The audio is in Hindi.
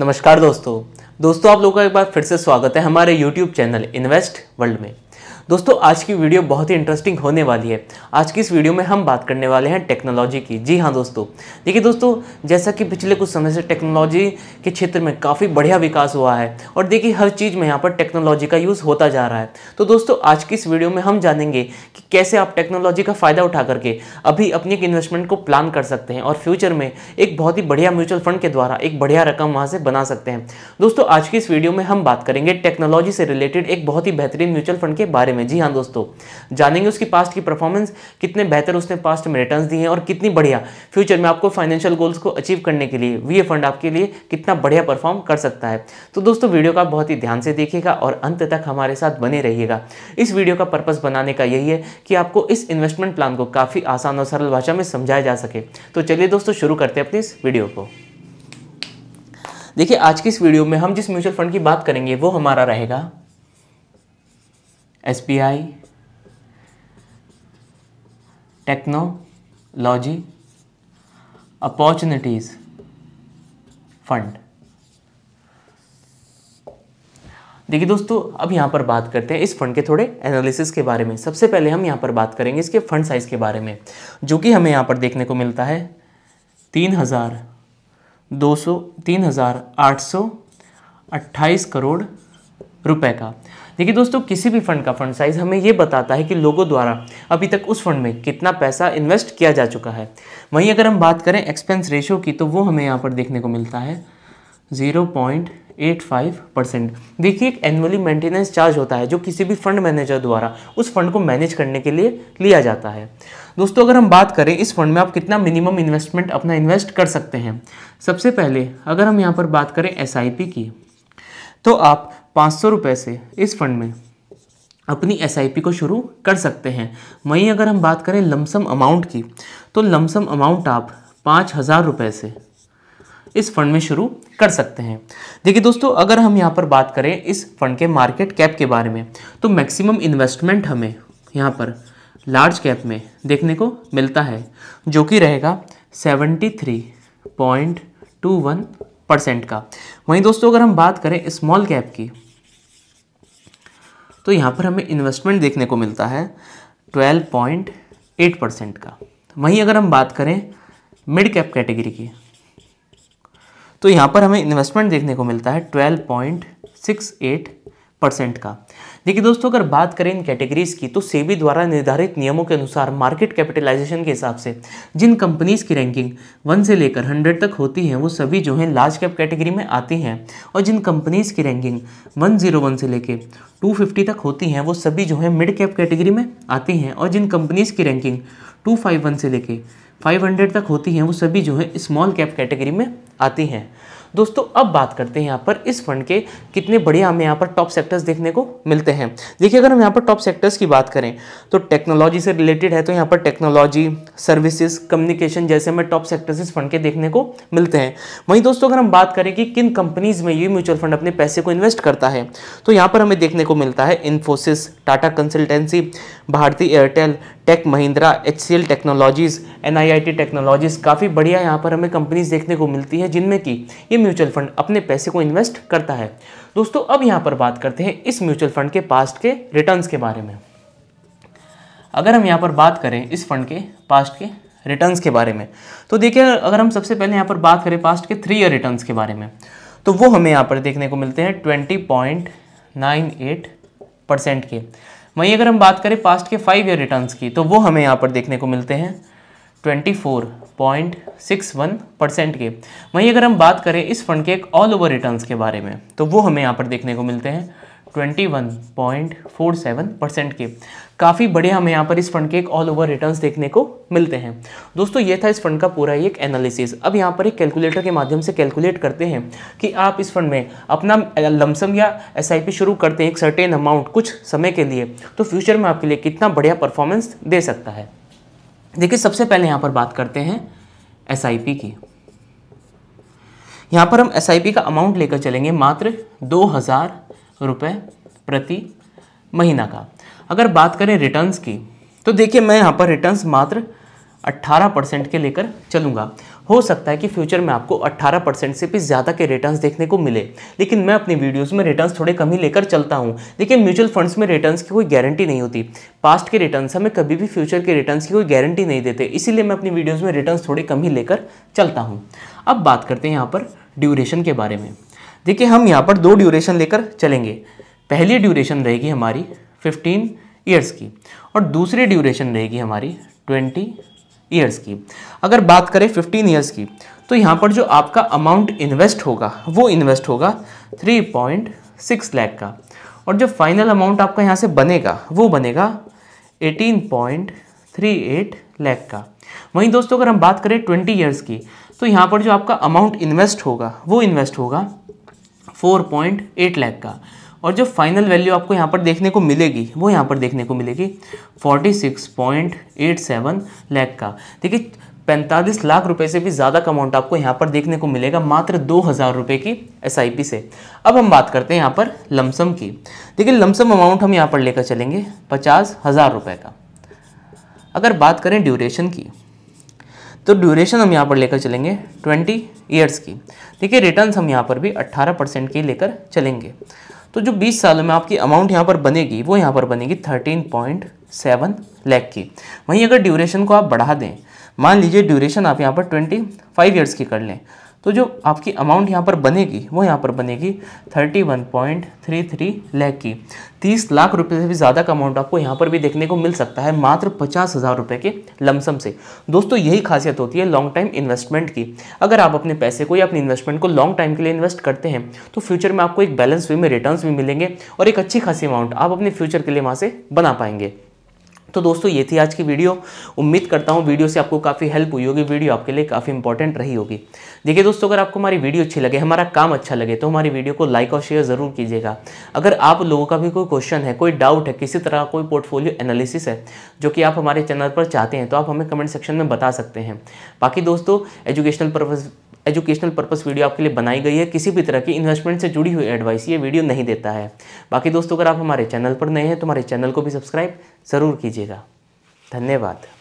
नमस्कार दोस्तों दोस्तों आप लोगों का एक बार फिर से स्वागत है हमारे YouTube चैनल इन्वेस्ट वर्ल्ड में दोस्तों आज की वीडियो बहुत ही इंटरेस्टिंग होने वाली है आज की इस वीडियो में हम बात करने वाले हैं टेक्नोलॉजी की जी हाँ दोस्तों देखिए दोस्तों जैसा कि पिछले कुछ समय से टेक्नोलॉजी के क्षेत्र में काफ़ी बढ़िया विकास हुआ है और देखिए हर चीज़ में यहाँ पर टेक्नोलॉजी का यूज़ होता जा रहा है तो दोस्तों आज की इस वीडियो में हम जानेंगे कि कैसे आप टेक्नोलॉजी का फ़ायदा उठा करके अभी अपनी एक इन्वेस्टमेंट को प्लान कर सकते हैं और फ्यूचर में एक बहुत ही बढ़िया म्यूचुअल फंड के द्वारा एक बढ़िया रकम वहाँ से बना सकते हैं दोस्तों आज की इस वीडियो में हम बात करेंगे टेक्नोलॉजी से रिलेटेड एक बहुत ही बेहतरीन म्यूचुअल फंड के बारे में में जी हाँ दोस्तों जानेंगे उसकी पास्ट की परफॉर्मेंस कितने बेहतर उसने पास्ट में रिटर्न दिए हैं और कितनी बढ़िया फ्यूचर में आपको फाइनेंशियल गोल्स को अचीव करने के लिए वी फंड आपके लिए कितना बढ़िया परफॉर्म कर सकता है तो दोस्तों वीडियो का बहुत ही ध्यान से देखिएगा और अंत तक हमारे साथ बने रहिएगा इस वीडियो का पर्पज़ बनाने का यही है कि आपको इस इन्वेस्टमेंट प्लान को काफ़ी आसान और सरल भाषा में समझाया जा सके तो चलिए दोस्तों शुरू करते हैं अपनी इस वीडियो को देखिए आज की इस वीडियो में हम जिस म्यूचुअल फंड की बात करेंगे वो हमारा रहेगा आई टेक्नोलॉजी अपॉर्चुनिटीज फंड देखिए दोस्तों अब यहाँ पर बात करते हैं इस फंड के थोड़े एनालिसिस के बारे में सबसे पहले हम यहाँ पर बात करेंगे इसके फंड साइज़ के बारे में जो कि हमें यहाँ पर देखने को मिलता है तीन हज़ार दो सौ तीन हज़ार आठ सौ अट्ठाईस करोड़ रुपए का देखिए दोस्तों किसी भी फंड का फंड साइज हमें यह बताता है कि लोगों द्वारा अभी तक उस फंड में कितना पैसा इन्वेस्ट किया जा चुका है वहीं अगर हम बात करें एक्सपेंस रेशो की तो वो हमें यहाँ पर देखने को मिलता है zero point eight five percent देखिए एक एनुअली मेंटेनेंस चार्ज होता है जो किसी भी फंड मैनेजर द्वारा उस फंड को मैनेज करने के लिए लिया जाता है दोस्तों अगर हम बात करें इस फंड में आप कितना मिनिमम इन्वेस्टमेंट अपना इन्वेस्ट कर सकते हैं सबसे पहले अगर हम यहाँ पर बात करें एस की तो आप पाँच सौ रुपये से इस फंड में अपनी एस को शुरू कर सकते हैं वहीं अगर हम बात करें लमसम अमाउंट की तो लमसम अमाउंट आप पाँच हज़ार रुपये से इस फंड में शुरू कर सकते हैं देखिए दोस्तों अगर हम यहाँ पर बात करें इस फंड के मार्केट कैप के बारे में तो मैक्सिमम इन्वेस्टमेंट हमें यहाँ पर लार्ज कैप में देखने को मिलता है जो कि रहेगा seventy three point two one percent का वहीं दोस्तों अगर हम बात करें स्मॉल कैप की तो यहाँ पर हमें इन्वेस्टमेंट देखने को मिलता है 12.8 परसेंट का वहीं अगर हम बात करें मिड कैप कैटेगरी की तो यहाँ पर हमें इन्वेस्टमेंट देखने को मिलता है 12.68 परसेंट का देखिए दोस्तों अगर बात करें इन कैटेगरीज की तो सेबी द्वारा निर्धारित नियमों के अनुसार मार्केट कैपिटलाइजेशन के हिसाब से जिन कंपनीज की रैंकिंग वन से लेकर हंड्रेड तक होती है वो सभी जो हैं लार्ज कैप कैटेगरी में आती हैं और जिन कंपनीज की रैंकिंग वन जीरो वन से लेकर टू फिफ्टी तक होती हैं वो सभी जो है मिड कैप कैटेगरी में आती हैं और जिन कंपनीज की रैंकिंग टू फाइव वन से लेकर फाइव हंड्रेड तक होती हैं वो सभी जो है स्मॉल कैप कैटेगरी में आती हैं दोस्तों अब बात करते हैं यहाँ पर इस फंड के कितने बढ़िया हमें यहाँ पर टॉप सेक्टर्स देखने को मिलते हैं देखिए अगर हम यहाँ पर टॉप सेक्टर्स की बात करें तो टेक्नोलॉजी से रिलेटेड है तो यहाँ पर टेक्नोलॉजी सर्विसेज कम्युनिकेशन जैसे हमें टॉप सेक्टर्स इस फंड के देखने को मिलते हैं वहीं दोस्तों अगर हम बात करें कि किन कंपनीज़ में ये म्यूचुअल फंड अपने पैसे को इन्वेस्ट करता है तो यहाँ पर हमें देखने को मिलता है Infosys Tata consultancy Bharti Airtel tech Mahindra H C L technologies N I I T technologies काफ़ी बढ़िया यहाँ पर हमें कंपनीज़ देखने को मिलती है जिनमें कि ये म्यूचुअल फंड अपने पैसे को इन्वेस्ट करता है दोस्तों अब यहाँ पर बात करते हैं इस म्यूचुअल फंड के पास्ट के रिटर्न्स के बारे में अगर हम यहाँ पर बात करें इस फंड के पास्ट के रिटर्न्स के बारे में तो देखिए अगर हम सबसे पहले यहाँ पर बात करें पास्ट के थ्री ईयर रिटर्न्स के बारे में तो वो हमें यहाँ पर देखने को मिलते हैं twenty point nine eight percent के वहीं अगर हम बात करें पास्ट के फाइव ईयर रिटर्न्स की तो वो हमें यहाँ पर देखने को मिलते हैं 24.61 परसेंट के वहीं अगर हम बात करें इस फंड के एक ऑल ओवर रिटर्न्स के बारे में तो वो हमें यहाँ पर देखने को मिलते हैं 21.47 परसेंट के काफ़ी बड़े हमें यहाँ पर इस फंड के एक ऑल ओवर रिटर्न्स देखने को मिलते हैं दोस्तों ये था इस फंड का पूरा ही एक एनालिसिस अब यहाँ पर एक कैलकुलेटर के माध्यम से कैलकुलेट करते हैं कि आप इस फंड में अपना लमसम या एस शुरू करते हैं एक सर्टेन अमाउंट कुछ समय के लिए तो फ्यूचर में आपके लिए कितना बढ़िया परफॉर्मेंस दे सकता है देखिए सबसे पहले यहां पर बात करते हैं एस की यहाँ पर हम एस का अमाउंट लेकर चलेंगे मात्र दो हज़ार रुपये प्रति महीना का अगर बात करें रिटर्न्स की तो देखिए मैं यहाँ पर रिटर्न्स मात्र 18 परसेंट के लेकर चलूंगा हो सकता है कि फ्यूचर में आपको 18 परसेंट से भी ज़्यादा के रिटर्न्स देखने को मिले लेकिन मैं अपनी वीडियोस में रिटर्न्स थोड़े कम ही लेकर चलता हूँ देखिए म्यूचुअल फंड्स में रिटर्न्स की कोई गारंटी नहीं होती पास्ट के रिटर्न्स हमें कभी भी फ्यूचर के रिटर्न्स की कोई गारंटी नहीं देते इसीलिए मैं अपनी वीडियोज़ में रिटर्न थोड़े कम ही लेकर चलता हूँ अब बात करते हैं यहाँ पर ड्यूरेशन के बारे में देखिए हम यहाँ पर दो ड्यूरेशन लेकर चलेंगे पहली ड्यूरेशन रहेगी हमारी फिफ्टीन ईयर्स की और दूसरी ड्यूरेशन रहेगी हमारी ट्वेंटी ईयर्स की अगर बात करें फिफ्टीन ईयर्स की तो यहाँ पर जो आपका अमाउंट इन्वेस्ट होगा वो इन्वेस्ट होगा थ्री पॉइंट सिक्स लैख का और जो फाइनल अमाउंट आपका यहाँ से बनेगा वो बनेगा eighteen point three eight lakh का वहीं दोस्तों अगर हम बात करें ट्वेंटी ईयर्स की तो यहाँ पर जो आपका अमाउंट इन्वेस्ट होगा वो इन्वेस्ट होगा फोर पॉइंट एट लैख का और जो फाइनल वैल्यू आपको यहाँ पर देखने को मिलेगी वो यहाँ पर देखने को मिलेगी 46.87 लाख का देखिए पैंतालीस लाख रुपए से भी ज़्यादा का अमाउंट आपको यहाँ पर देखने को मिलेगा मात्र दो हज़ार रुपये की एस से अब हम बात करते हैं यहाँ पर लमसम की देखिए लमसम अमाउंट हम यहाँ पर लेकर चलेंगे पचास हज़ार रुपये का अगर बात करें ड्यूरेशन की तो ड्यूरेशन हम यहाँ पर लेकर चलेंगे 20 ईयर्स की देखिए रिटर्न्स हम यहाँ पर भी 18 परसेंट की लेकर चलेंगे तो जो 20 सालों में आपकी अमाउंट यहाँ पर बनेगी वो यहाँ पर बनेगी 13.7 लैख की वहीं अगर ड्यूरेशन को आप बढ़ा दें मान लीजिए ड्यूरेशन आप यहाँ पर 25 फाइव ईयर्स की कर लें तो जो आपकी अमाउंट यहाँ पर बनेगी वो यहाँ पर बनेगी thirty one point three three की तीस लाख रुपए से भी ज़्यादा का अमाउंट आपको यहाँ पर भी देखने को मिल सकता है मात्र पचास हज़ार रुपये के लमसम से दोस्तों यही खासियत होती है लॉन्ग टाइम इन्वेस्टमेंट की अगर आप अपने पैसे को या अपने इन्वेस्टमेंट को लॉन्ग टाइम के लिए इन्वेस्ट करते हैं तो फ्यूचर में आपको एक बैलेंस वे में रिटर्न भी मिलेंगे और एक अच्छी खासी अमाउंट आप अपने फ्यूचर के लिए वहाँ से बना पाएंगे तो दोस्तों ये थी आज की वीडियो उम्मीद करता हूँ वीडियो से आपको काफ़ी हेल्प हुई होगी वीडियो आपके लिए काफ़ी इंपॉर्टेंट रही होगी देखिए दोस्तों अगर आपको हमारी वीडियो अच्छी लगे हमारा काम अच्छा लगे तो हमारी वीडियो को लाइक और शेयर ज़रूर कीजिएगा अगर आप लोगों का भी कोई क्वेश्चन है कोई डाउट है किसी तरह कोई पोर्टफोलियो एनालिसिस है जो कि आप हमारे चैनल पर चाहते हैं तो आप हमें कमेंट सेक्शन में बता सकते हैं बाकी दोस्तों educational purpose educational purpose video आपके लिए बनाई गई है किसी भी तरह की इन्वेस्टमेंट से जुड़ी हुई एडवाइस ये वीडियो नहीं देता है बाकी दोस्तों अगर आप हमारे चैनल पर नए हैं तो हमारे चैनल को भी सब्सक्राइब ज़रूर कीजिएगा धन्यवाद